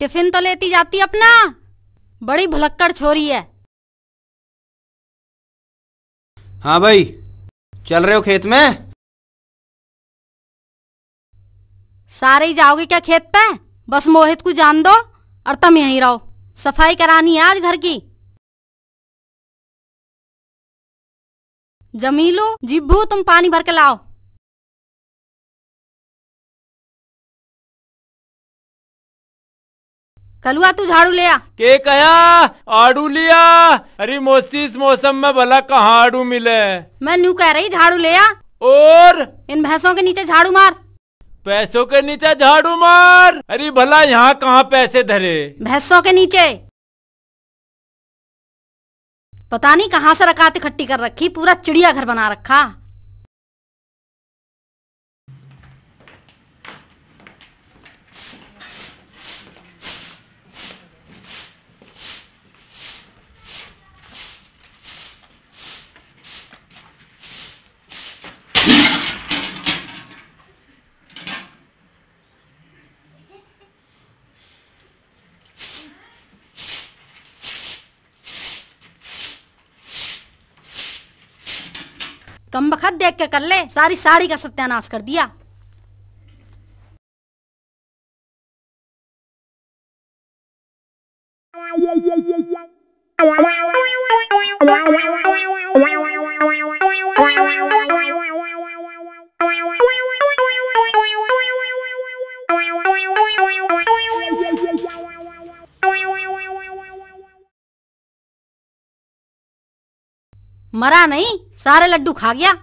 Tiffin तो लेती जाती अपना बड़ी भुलक्कड़ छोरी है हाँ भाई चल रहे हो खेत में सारे ही जाओगे क्या खेत पे बस मोहित को जान दो और तुम यहीं रहो सफाई करानी है आज घर की जमीलू जिब्बू तुम पानी भर के लाओ कलुआ तू झाड़ू ले आ के कया आड़ू लिया अरे मोसी इस मौसम में भला कहाँ आड़ू मिले मैं नू कह रही झाड़ू ले आ और इन भैंसों के नीचे झाड़ू मार पैसों के नीचे झाड़ू मार अरे भला यहाँ कहाँ पैसे धरे भैंसों के नीचे पता नहीं कहाँ से रकात इकट्ठी कर रखी पूरा चिड़िया घर बना रखा कम बखत देख के कर ले सारी साड़ी का सत्यानाश कर दिया Wow, wow, wow, wow, wow, wow, wow, wow, wow, wow, wow. मरा नहीं सारे लड्डू खा गया